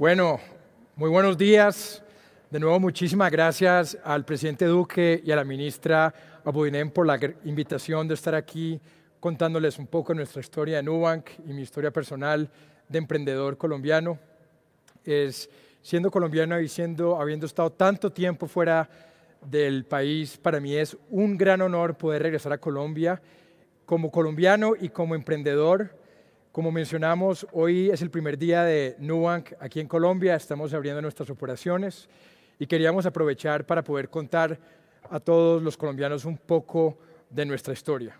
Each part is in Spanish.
Bueno, muy buenos días. De nuevo, muchísimas gracias al presidente Duque y a la ministra Abudinem por la invitación de estar aquí contándoles un poco nuestra historia en Nubank y mi historia personal de emprendedor colombiano. Es, siendo colombiano y siendo, habiendo estado tanto tiempo fuera del país, para mí es un gran honor poder regresar a Colombia como colombiano y como emprendedor como mencionamos, hoy es el primer día de Nubank aquí en Colombia, estamos abriendo nuestras operaciones y queríamos aprovechar para poder contar a todos los colombianos un poco de nuestra historia.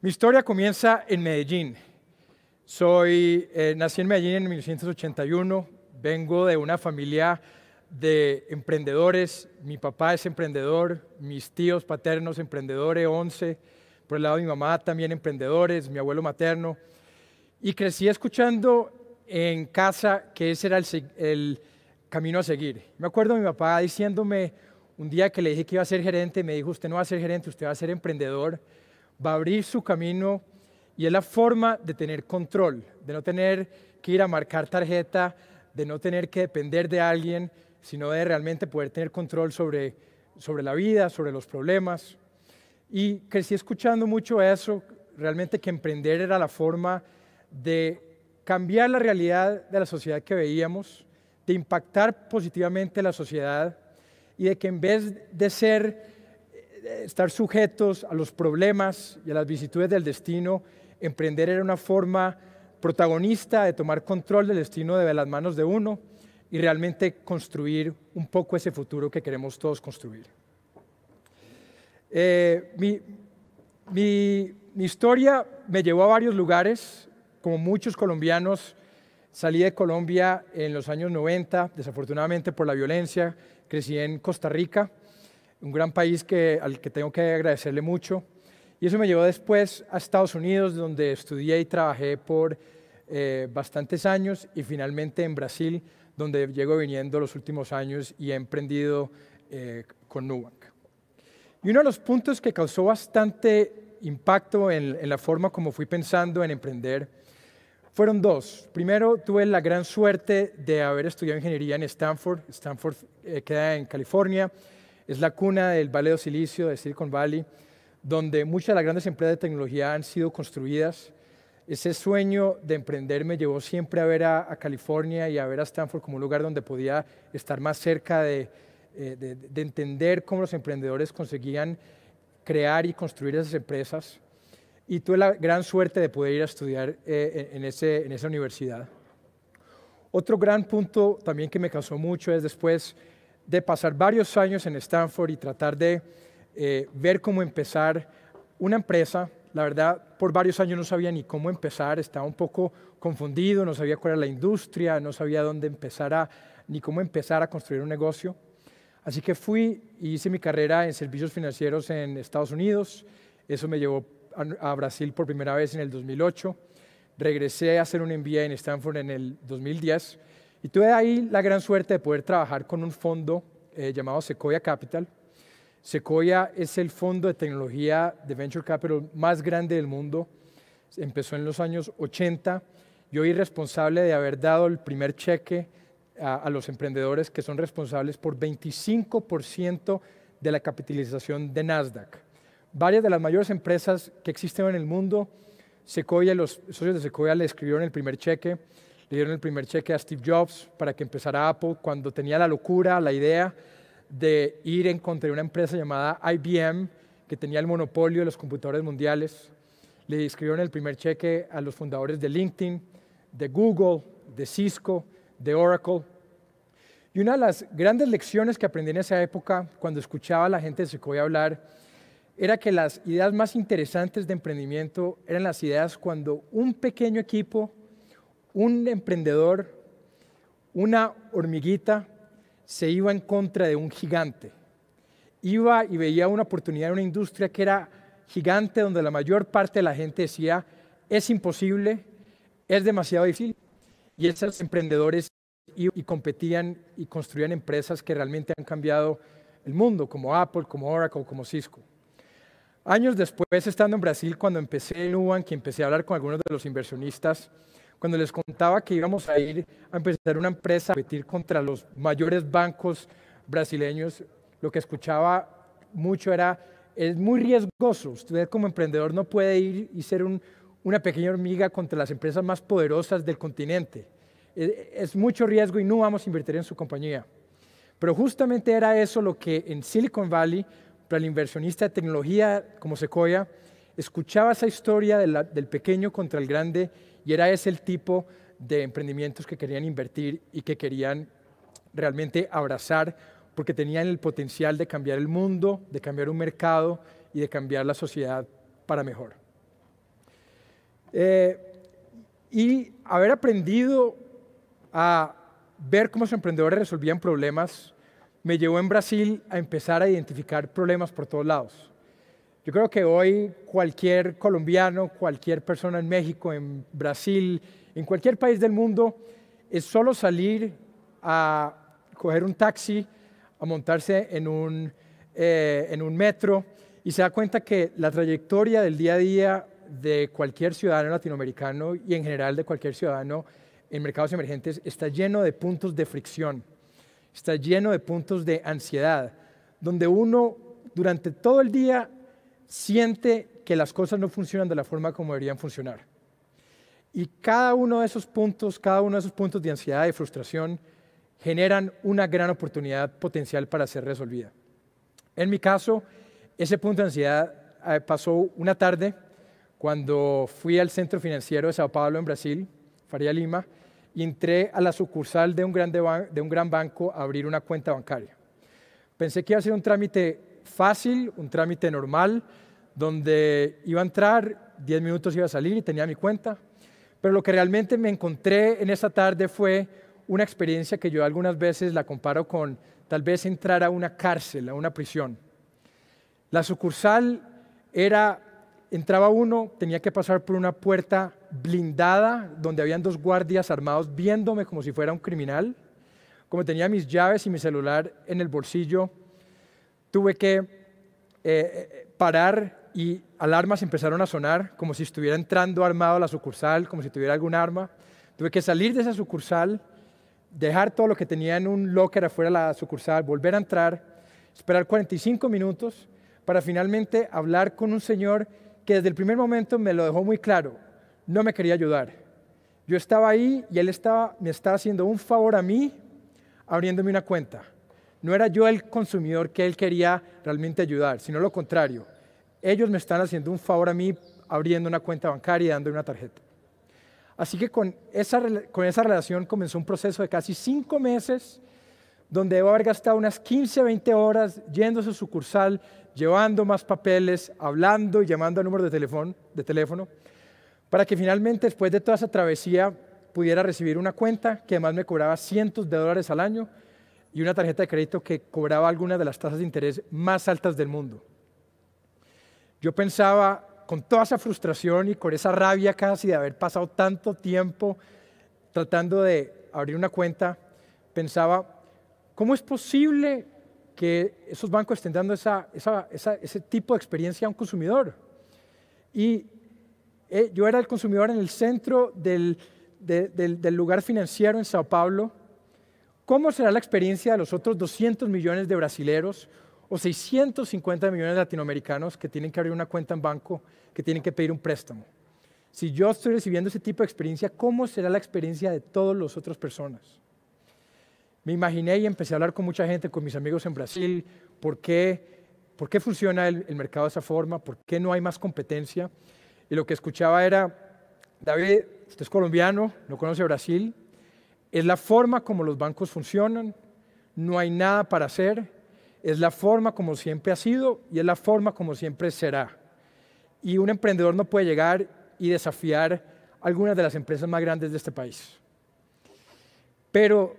Mi historia comienza en Medellín. Soy, eh, nací en Medellín en 1981, vengo de una familia de emprendedores, mi papá es emprendedor, mis tíos paternos emprendedores, 11 por el lado de mi mamá también emprendedores, mi abuelo materno. Y crecí escuchando en casa que ese era el, camino a seguir. Me acuerdo de mi papá diciéndome un día que le dije que iba a ser gerente, me dijo, usted no va a ser gerente, usted va a ser emprendedor, va a abrir su camino y es la forma de tener control, de no tener que ir a marcar tarjeta, de no tener que depender de alguien, sino de realmente poder tener control sobre, sobre la vida, sobre los problemas. Y crecí escuchando mucho eso, realmente que emprender era la forma de cambiar la realidad de la sociedad que veíamos, de impactar positivamente la sociedad y de que en vez de ser eh, estar sujetos a los problemas y a las vicisitudes del destino, emprender era una forma protagonista de tomar control del destino de las manos de uno y realmente construir un poco ese futuro que queremos todos construir. Eh, mi, historia me llevó a varios lugares, como muchos colombianos. Salí de Colombia en los años 90, desafortunadamente por la violencia. Crecí en Costa Rica, un gran país que, al que tengo que agradecerle mucho. Y eso me llevó después a Estados Unidos, donde estudié y trabajé por eh, bastantes años, y finalmente en Brasil, donde llego viniendo los últimos años y he emprendido eh, con Nubank. Y uno de los puntos que causó bastante impacto en, la forma como fui pensando en emprender fueron dos. Primero, tuve la gran suerte de haber estudiado ingeniería en Stanford. Stanford eh, queda en California, es la cuna del Valle de Silicio, de Silicon Valley, donde muchas de las grandes empresas de tecnología han sido construidas. Ese sueño de emprender me llevó siempre a ver a California y a ver a Stanford como un lugar donde podía estar más cerca de, eh, de, entender cómo los emprendedores conseguían crear y construir esas empresas. Y tuve la gran suerte de poder ir a estudiar eh, en, esa universidad. Otro gran punto también que me causó mucho es después de pasar varios años en Stanford y tratar de eh, ver cómo empezar una empresa. La verdad, por varios años no sabía ni cómo empezar, estaba un poco confundido, no sabía cuál era la industria, no sabía dónde empezar ni cómo empezar a construir un negocio. Así que fui y e hice mi carrera en servicios financieros en Estados Unidos. Eso me llevó a Brasil por primera vez en el 2008. Regresé a hacer un MBA en Stanford en el 2010 y tuve ahí la gran suerte de poder trabajar con un fondo eh, llamado Sequoia Capital. Sequoia es el fondo de tecnología de venture capital más grande del mundo. Empezó en los años 80. Yo fui responsable de haber dado el primer cheque a, los emprendedores que son responsables por 25% de la capitalización de Nasdaq. Varias de las mayores empresas que existen en el mundo, Sequoia, los socios de Sequoia le escribieron el primer cheque, le dieron el primer cheque a Steve Jobs para que empezara Apple cuando tenía la locura, la idea de ir en contra de una empresa llamada IBM que tenía el monopolio de los computadores mundiales. Le escribieron el primer cheque a los fundadores de LinkedIn, de Google, de Cisco, de Oracle. Y una de las grandes lecciones que aprendí en esa época, cuando escuchaba a la gente de Sequoia hablar, era que las ideas más interesantes de emprendimiento eran las ideas cuando un pequeño equipo, un emprendedor, una hormiguita, se iba en contra de un gigante. Iba y veía una oportunidad en una industria que era gigante, donde la mayor parte de la gente decía, es imposible, es demasiado difícil, y esos emprendedores y, competían y construían empresas que realmente han cambiado el mundo, como Apple, como Oracle, como Cisco. Años después, estando en Brasil, cuando empecé en UBAN, que empecé a hablar con algunos de los inversionistas, cuando les contaba que íbamos a ir a empezar una empresa a competir contra los mayores bancos brasileños, lo que escuchaba mucho era, es muy riesgoso, usted como emprendedor no puede ir y ser un, una pequeña hormiga contra las empresas más poderosas del continente. E, es mucho riesgo y no vamos a invertir en su compañía. Pero justamente era eso lo que en Silicon Valley, para el inversionista de tecnología como Sequoia, escuchaba esa historia del pequeño contra el grande y era ese el tipo de emprendimientos que querían invertir y que querían realmente abrazar porque tenían el potencial de cambiar el mundo, de cambiar un mercado y de cambiar la sociedad para mejor. Eh, y haber aprendido a ver cómo los emprendedores resolvían problemas me llevó en Brasil a empezar a identificar problemas por todos lados. Yo creo que hoy cualquier colombiano, cualquier persona en México, en Brasil, en cualquier país del mundo, es solo salir a coger un taxi, a montarse en eh, en un metro y se da cuenta que la trayectoria del día a día de cualquier ciudadano latinoamericano y en general de cualquier ciudadano en mercados emergentes está lleno de puntos de fricción, está lleno de puntos de ansiedad, donde uno durante todo el día siente que las cosas no funcionan de la forma como deberían funcionar. Y cada uno de esos puntos, cada uno de esos puntos de ansiedad y frustración generan una gran oportunidad potencial para ser resolvida. En mi caso, ese punto de ansiedad eh, pasó una tarde cuando fui al centro financiero de Sao Paulo, en Brasil, Faria Lima, entré a la sucursal de un, de un gran banco a abrir una cuenta bancaria. Pensé que iba a ser un trámite fácil, un trámite normal, donde iba a entrar, 10 minutos iba a salir y tenía mi cuenta. Pero lo que realmente me encontré en esa tarde fue una experiencia que yo algunas veces la comparo con tal vez entrar a una cárcel, a una prisión. La sucursal era Entraba uno, tenía que pasar por una puerta blindada donde habían dos guardias armados viéndome como si fuera un criminal. Como tenía mis llaves y mi celular en el bolsillo, tuve que eh, eh, parar y alarmas empezaron a sonar como si estuviera entrando armado a la sucursal, como si tuviera algún arma. Tuve que salir de esa sucursal, dejar todo lo que tenía en un locker afuera de la sucursal, volver a entrar, esperar 45 minutos para finalmente hablar con un señor desde el primer momento me lo dejó muy claro, no me quería ayudar. Yo estaba ahí y él estaba, me estaba haciendo un favor a mí abriéndome una cuenta. No era yo el consumidor que él quería realmente ayudar, sino lo contrario. Ellos me están haciendo un favor a mí abriendo una cuenta bancaria y dándome una tarjeta. Así que con esa, relación comenzó un proceso de casi cinco meses donde debo haber gastado unas 15, 20 horas yendo a su sucursal, llevando más papeles, hablando y llamando a números de teléfono, de teléfono, para que finalmente después de toda esa travesía pudiera recibir una cuenta que además me cobraba cientos de dólares al año y una tarjeta de crédito que cobraba algunas de las tasas de interés más altas del mundo. Yo pensaba, con toda esa frustración y con esa rabia casi de haber pasado tanto tiempo tratando de abrir una cuenta, pensaba, ¿cómo es posible que esos bancos estén dando ese tipo de experiencia a un consumidor. Y eh, yo era el consumidor en el centro del, lugar financiero en Sao Paulo. ¿Cómo será la experiencia de los otros 200 millones de brasileros o 650 millones de latinoamericanos que tienen que abrir una cuenta en banco, que tienen que pedir un préstamo. Si yo estoy recibiendo ese tipo de experiencia, ¿cómo será la experiencia de todas las otras personas? Me imaginé y empecé a hablar con mucha gente, con mis amigos en Brasil, por qué, por qué funciona el, mercado de esa forma, por qué no hay más competencia. Y lo que escuchaba era, David, usted es colombiano, no conoce Brasil, es la forma como los bancos funcionan, no hay nada para hacer, es la forma como siempre ha sido y es la forma como siempre será. Y un emprendedor no puede llegar y desafiar algunas de las empresas más grandes de este país. Pero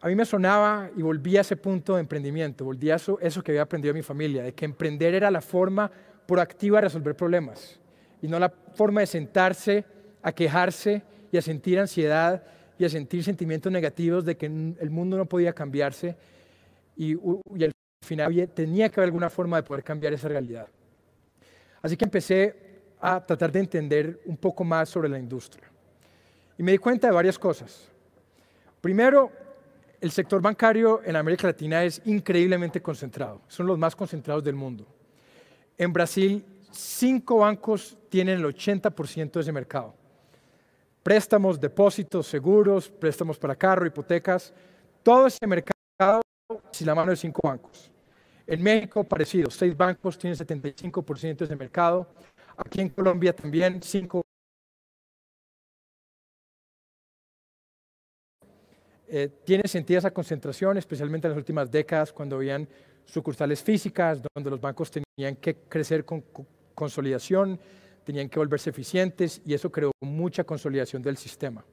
a mí me sonaba y volví a ese punto de emprendimiento, volví a eso, que había aprendido mi familia, de que emprender era la forma proactiva de resolver problemas y no la forma de sentarse a quejarse y a sentir ansiedad y a sentir sentimientos negativos de que el mundo no podía cambiarse y, y al final tenía que haber alguna forma de poder cambiar esa realidad. Así que empecé a tratar de entender un poco más sobre la industria. Y me di cuenta de varias cosas. Primero, el sector bancario en América Latina es increíblemente concentrado, son los más concentrados del mundo. En Brasil, cinco bancos tienen el 80% de ese mercado. Préstamos, depósitos, seguros, préstamos para carro, hipotecas, todo ese mercado es la mano de cinco bancos. En México, parecido, seis bancos tienen 75% de ese mercado. Aquí en Colombia también, cinco Eh, tiene sentido esa concentración, especialmente en las últimas décadas, cuando habían sucursales físicas, donde los bancos tenían que crecer con consolidación, tenían que volverse eficientes y eso creó mucha consolidación del sistema.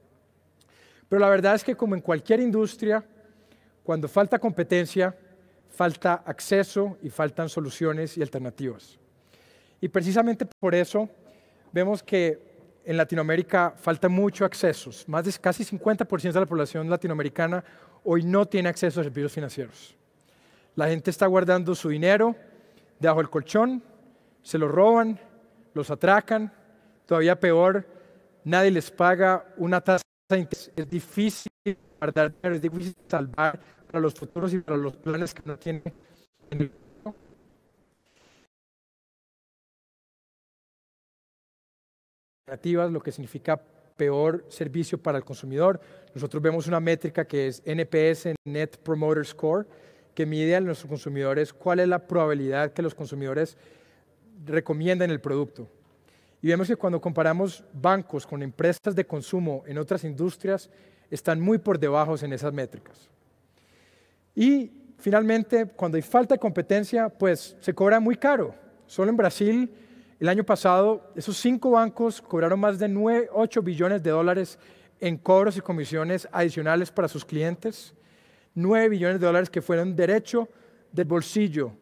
Pero la verdad es que como en cualquier industria, cuando falta competencia, falta acceso y faltan soluciones y alternativas. Y precisamente por eso vemos que en Latinoamérica falta mucho acceso. Más de casi 50% de la población latinoamericana hoy no tiene acceso a servicios financieros. La gente está guardando su dinero debajo del colchón, se lo roban, los atracan, todavía peor, nadie les paga una tasa de interés. Es difícil guardar dinero, es difícil salvar para los futuros y para los planes que no tienen en el lo que significa peor servicio para el consumidor. Nosotros vemos una métrica que es NPS, Net Promoter Score, que mide a nuestros consumidores cuál es la probabilidad que los consumidores recomiendan el producto. Y vemos que cuando comparamos bancos con empresas de consumo en otras industrias, están muy por debajo en esas métricas. Y finalmente, cuando hay falta de competencia, pues se cobra muy caro. Solo en Brasil el año pasado, esos cinco bancos cobraron más de 8 billones de dólares en cobros y comisiones adicionales para sus clientes. 9 billones de dólares que fueron derecho del bolsillo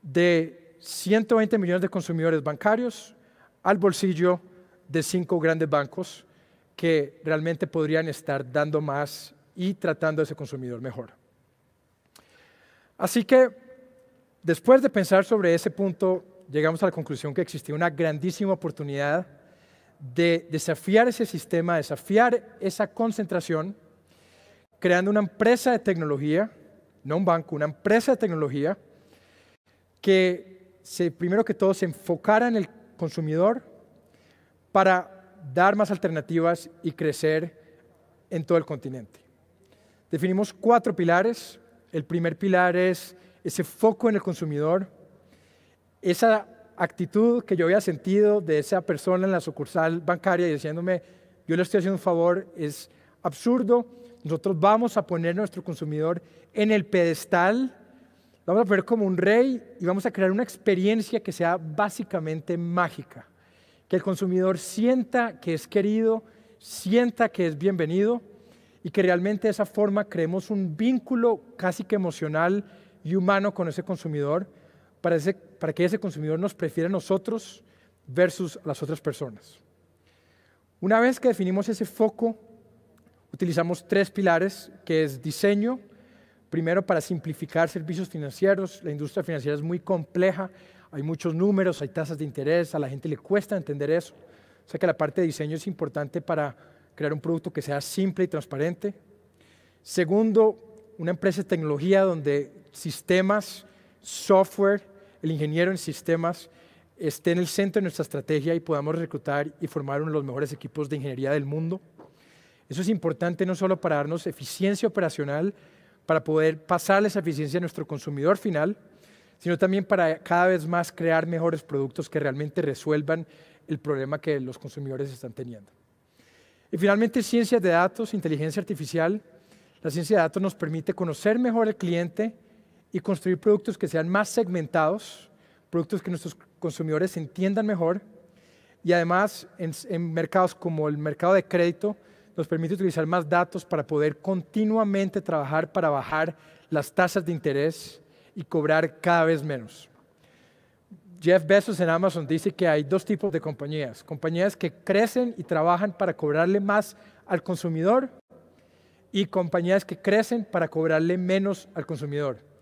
de 120 millones de consumidores bancarios al bolsillo de cinco grandes bancos que realmente podrían estar dando más y tratando a ese consumidor mejor. Así que, después de pensar sobre ese punto llegamos a la conclusión que existía una grandísima oportunidad de desafiar ese sistema, desafiar esa concentración, creando una empresa de tecnología, no un banco, una empresa de tecnología, que primero que todo se enfocara en el consumidor para dar más alternativas y crecer en todo el continente. Definimos cuatro pilares. El primer pilar es ese foco en el consumidor, esa actitud que yo había sentido de esa persona en la sucursal bancaria diciéndome, yo le estoy haciendo un favor, es absurdo. Nosotros vamos a poner a nuestro consumidor en el pedestal, vamos a poner como un rey y vamos a crear una experiencia que sea básicamente mágica. Que el consumidor sienta que es querido, sienta que es bienvenido y que realmente de esa forma creemos un vínculo casi que emocional y humano con ese consumidor para ese para que ese consumidor nos prefiera a nosotros versus las otras personas. Una vez que definimos ese foco, utilizamos tres pilares, que es diseño, primero para simplificar servicios financieros. La industria financiera es muy compleja, hay muchos números, hay tasas de interés, a la gente le cuesta entender eso. O sea que la parte de diseño es importante para crear un producto que sea simple y transparente. Segundo, una empresa de tecnología donde sistemas, software el ingeniero en sistemas esté en el centro de nuestra estrategia y podamos reclutar y formar uno de los mejores equipos de ingeniería del mundo. Eso es importante no solo para darnos eficiencia operacional, para poder pasar esa eficiencia a nuestro consumidor final, sino también para cada vez más crear mejores productos que realmente resuelvan el problema que los consumidores están teniendo. Y finalmente, ciencias de datos, inteligencia artificial. La ciencia de datos nos permite conocer mejor al cliente, y construir productos que sean más segmentados, productos que nuestros consumidores entiendan mejor y además en, en, mercados como el mercado de crédito nos permite utilizar más datos para poder continuamente trabajar para bajar las tasas de interés y cobrar cada vez menos. Jeff Bezos en Amazon dice que hay dos tipos de compañías, compañías que crecen y trabajan para cobrarle más al consumidor y compañías que crecen para cobrarle menos al consumidor.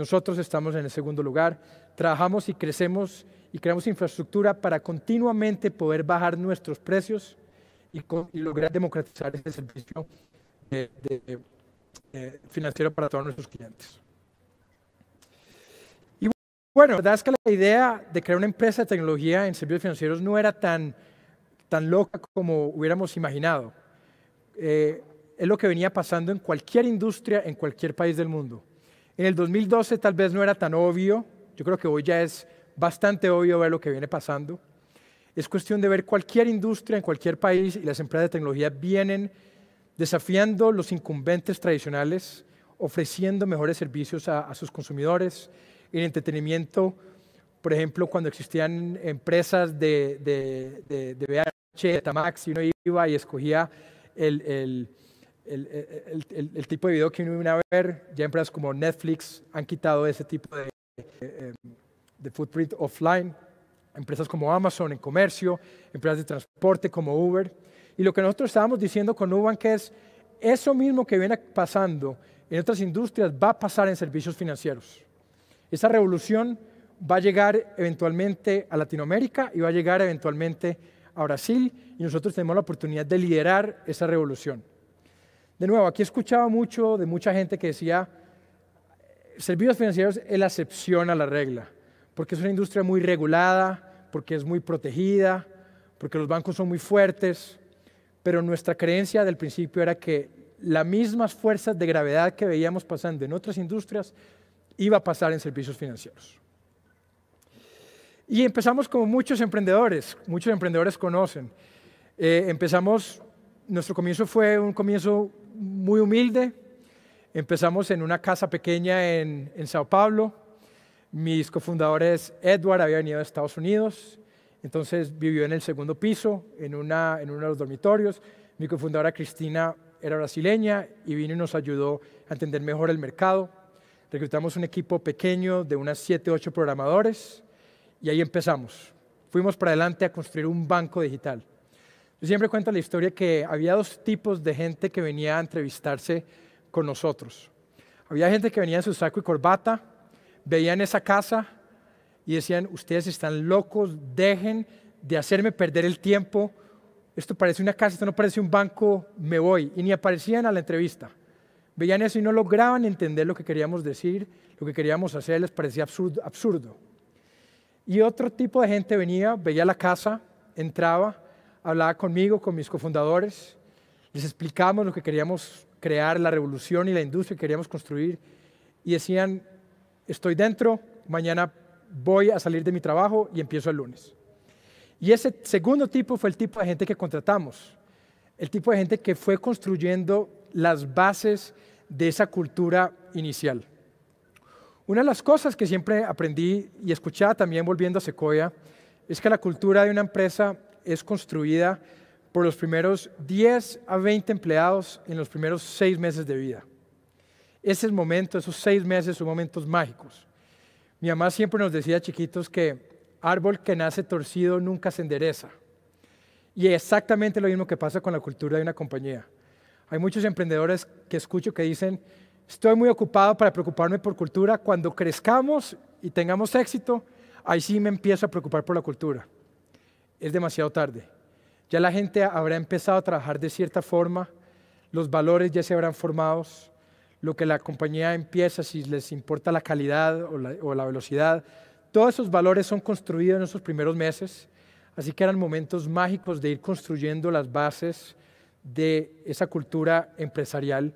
Nosotros estamos en el segundo lugar, trabajamos y crecemos y creamos infraestructura para continuamente poder bajar nuestros precios y, lograr democratizar este servicio financiero para todos nuestros clientes. Y bueno, la verdad es que la idea de crear una empresa de tecnología en servicios financieros no era tan, tan loca como hubiéramos imaginado. Eh, es lo que venía pasando en cualquier industria, en cualquier país del mundo. En el 2012 tal vez no era tan obvio, yo creo que hoy ya es bastante obvio ver lo que viene pasando. Es cuestión de ver cualquier industria en cualquier país y las empresas de tecnología vienen desafiando los incumbentes tradicionales, ofreciendo mejores servicios a, sus consumidores. En entretenimiento, por ejemplo, cuando existían empresas de, BH, de, Tamax, uno iba y escogía el eh, eh, el, tipo de video que uno viene a ver, ya empresas como Netflix han quitado ese tipo eh, em, de, footprint offline, empresas como Amazon en comercio, empresas de transporte como Uber. Y lo que nosotros estábamos diciendo con Nubank es, eso mismo que viene pasando en otras industrias va a pasar en servicios financieros. Esa revolución va a llegar eventualmente a Latinoamérica y va a llegar eventualmente a Brasil y nosotros tenemos la oportunidad de liderar esa revolución. De nuevo, aquí escuchaba mucho de mucha gente que decía, servicios financieros es la excepción a la regla, porque es una industria muy regulada, porque es muy protegida, porque los bancos son muy fuertes, pero nuestra creencia del principio era que las mismas fuerzas de gravedad que veíamos pasando en otras industrias iba a pasar en servicios financieros. Y empezamos como muchos emprendedores, muchos emprendedores conocen. Eh, empezamos, nuestro comienzo fue un comienzo muy humilde. Empezamos en una casa pequeña en, en Sao Paulo. Mis cofundadores, Edward había venido de Estados Unidos, entonces vivió en el segundo piso, en, uno de los dormitorios. Mi cofundadora Cristina era brasileña y vino y nos ayudó a entender mejor el mercado. Reclutamos un equipo pequeño de unas 7, ocho programadores y ahí empezamos. Fuimos para adelante a construir un banco digital. Yo siempre cuento la historia que había dos tipos de gente que venía a entrevistarse con nosotros. Había gente que venía en su saco y corbata, veían esa casa y decían, ustedes están locos, dejen de hacerme perder el tiempo, esto parece una casa, esto no parece un banco, me voy. Y ni aparecían a la entrevista. Veían eso y no lograban entender lo que queríamos decir, lo que queríamos hacer, les parecía absurdo. absurdo. Y otro tipo de gente venía, veía la casa, entraba, hablaba conmigo, con mis cofundadores, les explicamos lo que queríamos crear, la revolución y la industria que queríamos construir, y decían, estoy dentro, mañana voy a salir de mi trabajo y empiezo el lunes. Y ese segundo tipo fue el tipo de gente que contratamos, el tipo de gente que fue construyendo las bases de esa cultura inicial. Una de las cosas que siempre aprendí y escuchaba también volviendo a Sequoia es que la cultura de una empresa es construida por los primeros 10 a 20 empleados en los primeros seis meses de vida. Ese momento, esos seis meses son momentos mágicos. Mi mamá siempre nos decía chiquitos que árbol que nace torcido nunca se endereza. Y exactamente lo mismo que pasa con la cultura de una compañía. Hay muchos emprendedores que escucho que dicen, estoy muy ocupado para preocuparme por cultura, cuando crezcamos y tengamos éxito, ahí sí me empiezo a preocupar por la cultura es demasiado tarde. Ya la gente habrá empezado a trabajar de cierta forma, los valores ya se habrán formados, lo que la compañía empieza, si les importa la calidad o la, o la velocidad, todos esos valores son construidos en esos primeros meses, así que eran momentos mágicos de ir construyendo las bases de esa cultura empresarial.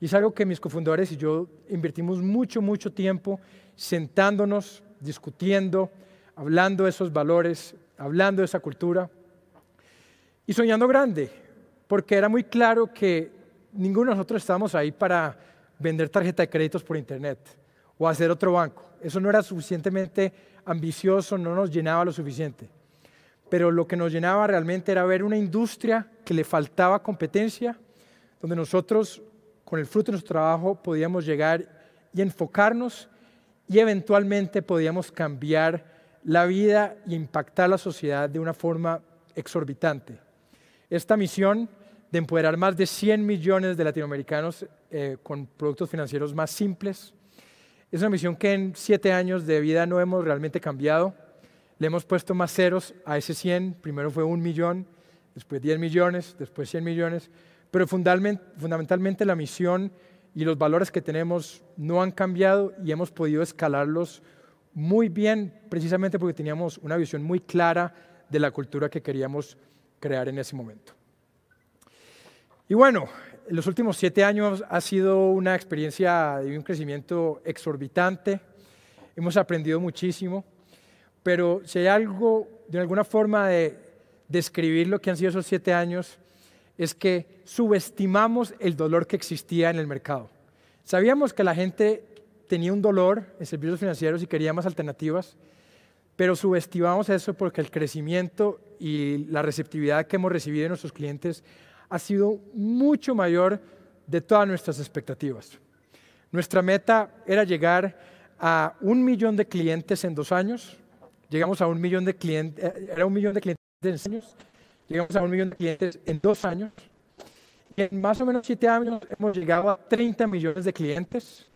Y es algo que mis cofundadores y yo invertimos mucho, mucho tiempo sentándonos, discutiendo, hablando de esos valores, hablando de esa cultura y soñando grande, porque era muy claro que ninguno de nosotros estábamos ahí para vender tarjeta de créditos por internet o hacer otro banco. Eso no era suficientemente ambicioso, no nos llenaba lo suficiente. Pero lo que nos llenaba realmente era ver una industria que le faltaba competencia, donde nosotros, con el fruto de nuestro trabajo, podíamos llegar y enfocarnos y eventualmente podíamos cambiar la vida y impactar la sociedad de una forma exorbitante. Esta misión de empoderar más de 100 millones de latinoamericanos eh, con productos financieros más simples. Es una misión que en siete años de vida no hemos realmente cambiado. Le hemos puesto más ceros a ese 100. Primero fue un millón, después 10 millones, después 100 millones. Pero fundamentalmente la misión y los valores que tenemos no han cambiado y hemos podido escalarlos muy bien, precisamente porque teníamos una visión muy clara de la cultura que queríamos crear en ese momento. Y bueno, los últimos siete años ha sido una experiencia de un crecimiento exorbitante, hemos aprendido muchísimo, pero si hay algo, de alguna forma, de describir lo que han sido esos siete años, es que subestimamos el dolor que existía en el mercado. Sabíamos que la gente tenía un dolor en servicios financieros y quería más alternativas, pero subestimamos eso porque el crecimiento y la receptividad que hemos recibido de nuestros clientes ha sido mucho mayor de todas nuestras expectativas. Nuestra meta era llegar a un millón de clientes en dos años. Llegamos a un millón de clientes, eh, era un millón de clientes en dos años. Llegamos a un millón de clientes en dos años. Y en más o menos siete años hemos llegado a 30 millones de clientes.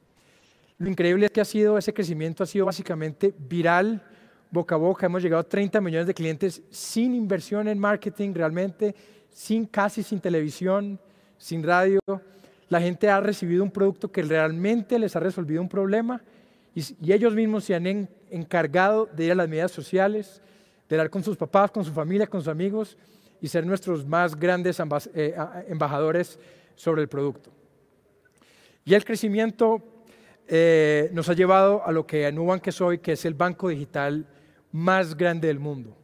Lo increíble es que ha sido, ese crecimiento ha sido básicamente viral, boca a boca. Hemos llegado a 30 millones de clientes sin inversión en marketing realmente, sin casi, sin televisión, sin radio. La gente ha recibido un producto que realmente les ha resolvido un problema y, ellos mismos se han encargado de ir a las medidas sociales, de hablar con sus papás, con su familia, con sus amigos y ser nuestros más grandes eh, embajadores sobre el producto. Y el crecimiento eh, nos ha llevado a lo que Nubank es hoy, que es el banco digital más grande del mundo.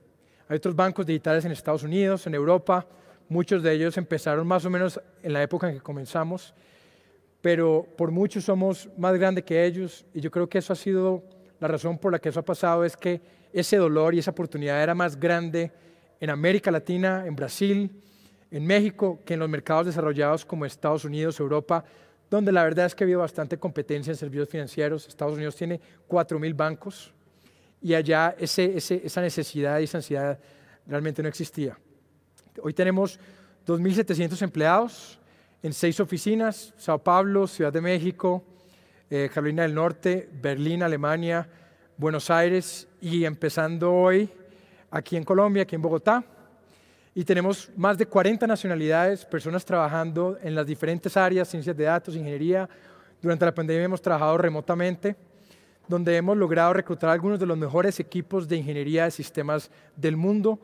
Hay otros bancos digitales en Estados Unidos, en Europa, muchos de ellos empezaron más o menos en la época en que comenzamos, pero por muchos somos más grandes que ellos y yo creo que eso ha sido la razón por la que eso ha pasado, es que ese dolor y esa oportunidad era más grande en América Latina, en Brasil, en México, que en los mercados desarrollados como Estados Unidos, Europa, donde la verdad es que había bastante competencia en servicios financieros. Estados Unidos tiene 4.000 bancos y allá esa necesidad y esa ansiedad realmente no existía. Hoy tenemos 2.700 empleados en seis oficinas, Sao Paulo, Ciudad de México, eh, Carolina del Norte, Berlín, Alemania, Buenos Aires y empezando hoy aquí en Colombia, aquí en Bogotá y tenemos más de 40 nacionalidades, personas trabajando en las diferentes áreas, ciencias de datos, ingeniería. Durante la pandemia hemos trabajado remotamente, donde hemos logrado reclutar algunos de los mejores equipos de ingeniería de sistemas del mundo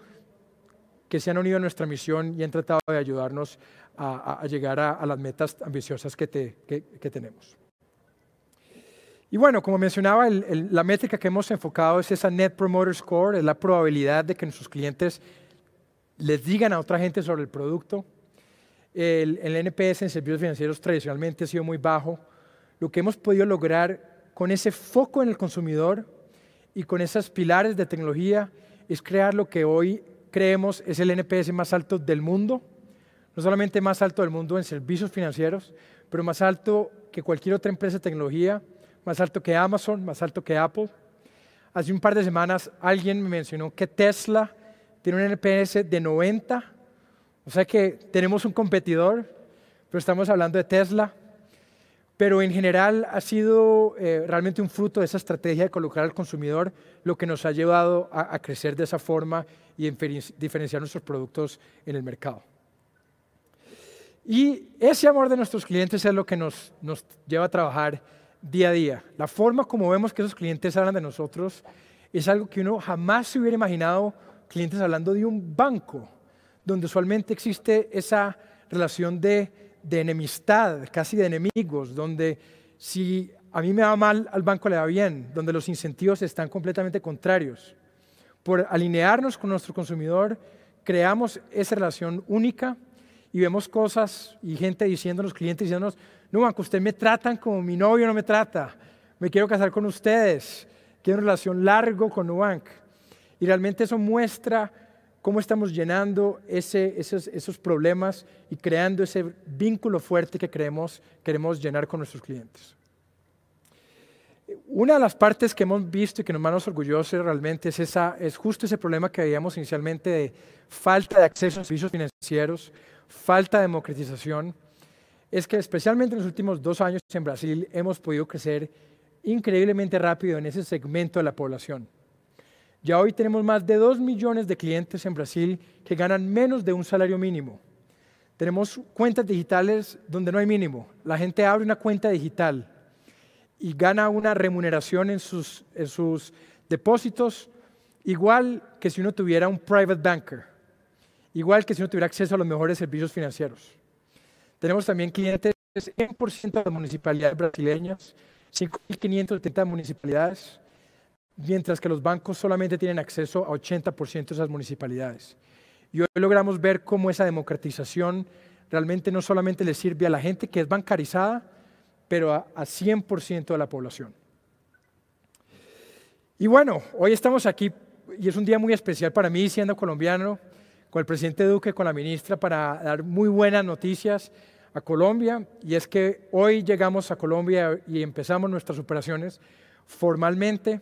que se han unido a nuestra misión y han tratado de ayudarnos a, llegar a, las metas ambiciosas que, tenemos. Y bueno, como mencionaba, la métrica que hemos enfocado es esa Net Promoter Score, es la probabilidad de que nuestros clientes les digan a otra gente sobre el producto. El, NPS en servicios financieros tradicionalmente ha sido muy bajo. Lo que hemos podido lograr con ese foco en el consumidor y con esas pilares de tecnología es crear lo que hoy creemos es el NPS más alto del mundo, no solamente más alto del mundo en servicios financieros, pero más alto que cualquier otra empresa de tecnología, más alto que Amazon, más alto que Apple. Hace un par de semanas alguien me mencionó que Tesla tiene un NPS de 90, o sea que tenemos un competidor, pero estamos hablando de Tesla. Pero en general ha sido eh, realmente un fruto de esa estrategia de colocar al consumidor lo que nos ha llevado a, crecer de esa forma y diferenciar nuestros productos en el mercado. Y ese amor de nuestros clientes es lo que nos, nos, lleva a trabajar día a día. La forma como vemos que esos clientes hablan de nosotros es algo que uno jamás se hubiera imaginado clientes hablando de un banco, donde usualmente existe esa relación de, enemistad, casi de enemigos, donde si a mí me va mal, al banco le va bien, donde los incentivos están completamente contrarios. Por alinearnos con nuestro consumidor, creamos esa relación única y vemos cosas y gente diciendo los clientes diciéndonos, no, banco, ustedes me tratan como mi novio no me trata, me quiero casar con ustedes, quiero una relación largo con Nubank. Y realmente eso muestra cómo estamos llenando esos, problemas y creando ese vínculo fuerte que creemos, queremos llenar con nuestros clientes. Una de las partes que hemos visto y que nos más nos realmente es, esa, es justo ese problema que veíamos inicialmente de falta de acceso a servicios financieros, falta de democratización. Es que especialmente en los últimos dos años en Brasil hemos podido crecer increíblemente rápido en ese segmento de la población. Ya hoy tenemos más de 2 millones de clientes en Brasil que ganan menos de un salario mínimo. Tenemos cuentas digitales donde no hay mínimo. La gente abre una cuenta digital y gana una remuneración en sus, depósitos, igual que si uno tuviera un private banker, igual que si uno tuviera acceso a los mejores servicios financieros. Tenemos también clientes en 100% de las municipalidades brasileñas, 5.570 municipalidades, mientras que los bancos solamente tienen acceso a 80% de esas municipalidades. Y hoy logramos ver cómo esa democratización realmente no solamente le sirve a la gente que es bancarizada, pero a, a 100% de la población. Y bueno, hoy estamos aquí y es un día muy especial para mí, siendo colombiano, con el presidente Duque, con la ministra, para dar muy buenas noticias a Colombia. Y es que hoy llegamos a Colombia y empezamos nuestras operaciones formalmente.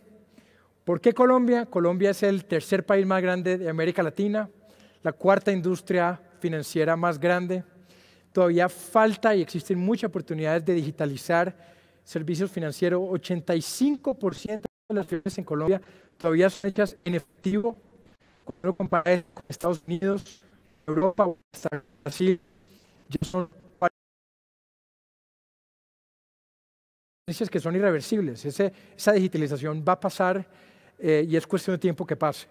¿Por qué Colombia? Colombia es el tercer país más grande de América Latina, la cuarta industria financiera más grande. Todavía falta y existen muchas oportunidades de digitalizar servicios financieros. 85% de las firmas en Colombia todavía son hechas en efectivo. Cuando uno compara con Estados Unidos, Europa o Brasil, ya son que son irreversibles. esa digitalización va a pasar eh, y es cuestión de tiempo que pase.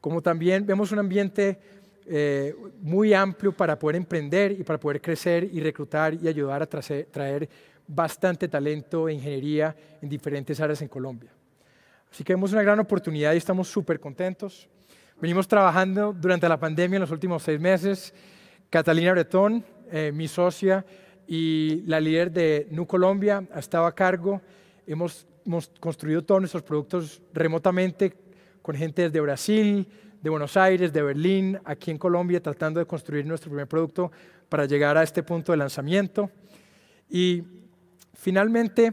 Como también vemos un ambiente eh, muy amplio para poder emprender y para poder crecer y reclutar y ayudar a traer, bastante talento e ingeniería en diferentes áreas en Colombia. Así que vemos una gran oportunidad y estamos súper contentos. Venimos trabajando durante la pandemia en los últimos seis meses. Catalina Bretón, eh, mi socia y la líder de Nu Colombia, ha estado a cargo. Hemos hemos construido todos nuestros productos remotamente con gente desde Brasil, de Buenos Aires, de Berlín, aquí en Colombia, tratando de construir nuestro primer producto para llegar a este punto de lanzamiento. Y finalmente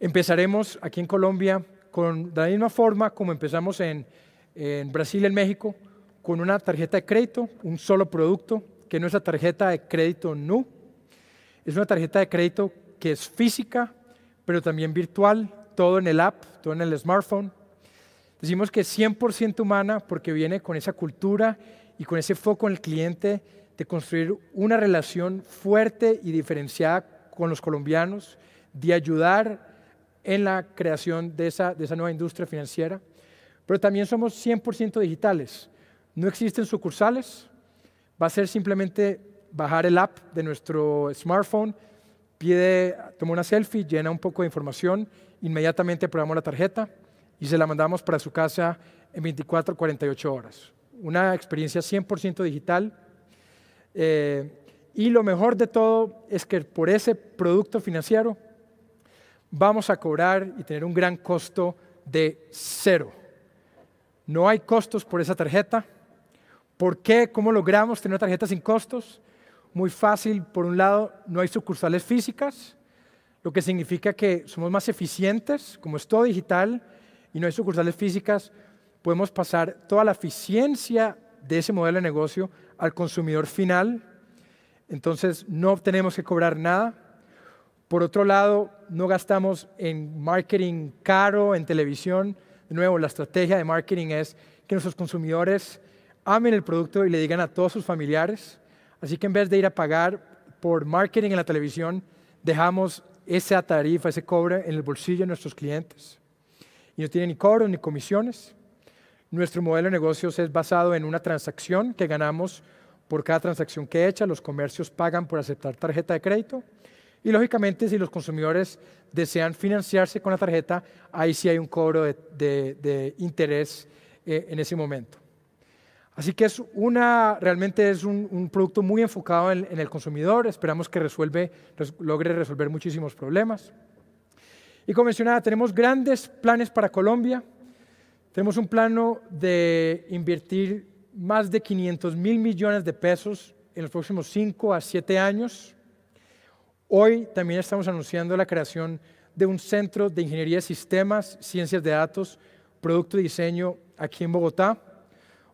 empezaremos aquí en Colombia con, de la misma forma como empezamos en, en Brasil y en México, con una tarjeta de crédito, un solo producto, que no es la tarjeta de crédito NU. Es una tarjeta de crédito que es física, pero también virtual, todo en el app, todo en el smartphone. Decimos que es 100% humana porque viene con esa cultura y con ese foco en el cliente de construir una relación fuerte y diferenciada con los colombianos, de ayudar en la creación de esa, de esa nueva industria financiera. Pero también somos 100% digitales. No existen sucursales, va a ser simplemente bajar el app de nuestro smartphone, pide, toma una selfie, llena un poco de información inmediatamente probamos la tarjeta y se la mandamos para su casa en 24, 48 horas. Una experiencia 100% digital. Eh, y lo mejor de todo es que por ese producto financiero vamos a cobrar y tener un gran costo de cero. No hay costos por esa tarjeta. ¿Por qué? ¿Cómo logramos tener una tarjeta sin costos? Muy fácil, por un lado, no hay sucursales físicas lo que significa que somos más eficientes, como es todo digital y no hay sucursales físicas, podemos pasar toda la eficiencia de ese modelo de negocio al consumidor final, entonces no tenemos que cobrar nada. Por otro lado, no gastamos en marketing caro, en televisión. De nuevo, la estrategia de marketing es que nuestros consumidores amen el producto y le digan a todos sus familiares. Así que en vez de ir a pagar por marketing en la televisión, dejamos esa tarifa, ese cobre en el bolsillo de nuestros clientes. Y no tiene ni cobros ni comisiones. Nuestro modelo de negocios es basado en una transacción que ganamos por cada transacción que hecha. Los comercios pagan por aceptar tarjeta de crédito. Y lógicamente, si los consumidores desean financiarse con la tarjeta, ahí sí hay un cobro de, interés eh, en ese momento. Así que es una, realmente es un, producto muy enfocado en, el consumidor, esperamos que resuelve, logre resolver muchísimos problemas. Y como mencionaba, tenemos grandes planes para Colombia, tenemos un plano de invertir más de 500 mil millones de pesos en los próximos 5 a 7 años. Hoy también estamos anunciando la creación de un centro de ingeniería de sistemas, ciencias de datos, producto y diseño aquí en Bogotá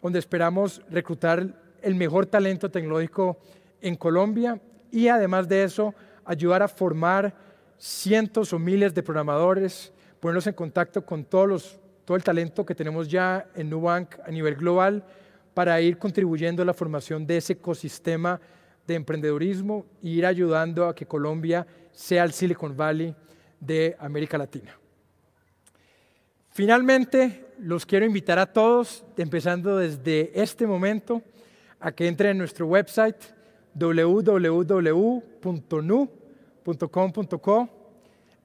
donde esperamos reclutar el mejor talento tecnológico en Colombia y además de eso ayudar a formar cientos o miles de programadores, ponernos en contacto con todos todo el talento que tenemos ya en Nubank a nivel global para ir contribuyendo a la formación de ese ecosistema de emprendedurismo e ir ayudando a que Colombia sea el Silicon Valley de América Latina. Finalmente, los quiero invitar a todos, empezando desde este momento, a que entren en nuestro website www.nu.com.co,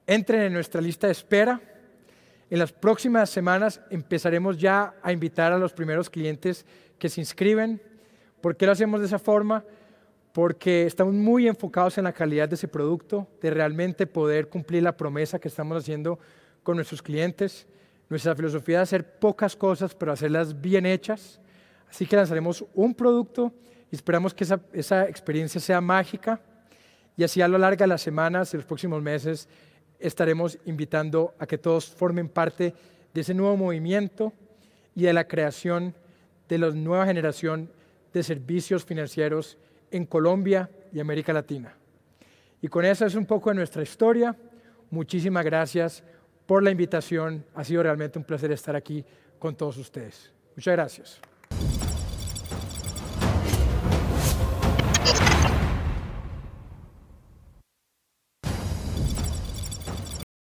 entren en nuestra lista de espera. En las próximas semanas empezaremos ya a invitar a los primeros clientes que se inscriben. ¿Por qué lo hacemos de esa forma? Porque estamos muy enfocados en la calidad de ese producto, de realmente poder cumplir la promesa que estamos haciendo con nuestros clientes. Nuestra filosofía es hacer pocas cosas, pero hacerlas bien hechas. Así que lanzaremos un producto y esperamos que esa, experiencia sea mágica. Y así a lo largo de las semanas y los próximos meses estaremos invitando a que todos formen parte de ese nuevo movimiento y de la creación de la nueva generación de servicios financieros en Colombia y América Latina. Y con eso es un poco de nuestra historia. Muchísimas gracias por la invitación. Ha sido realmente un placer estar aquí con todos ustedes. Muchas gracias.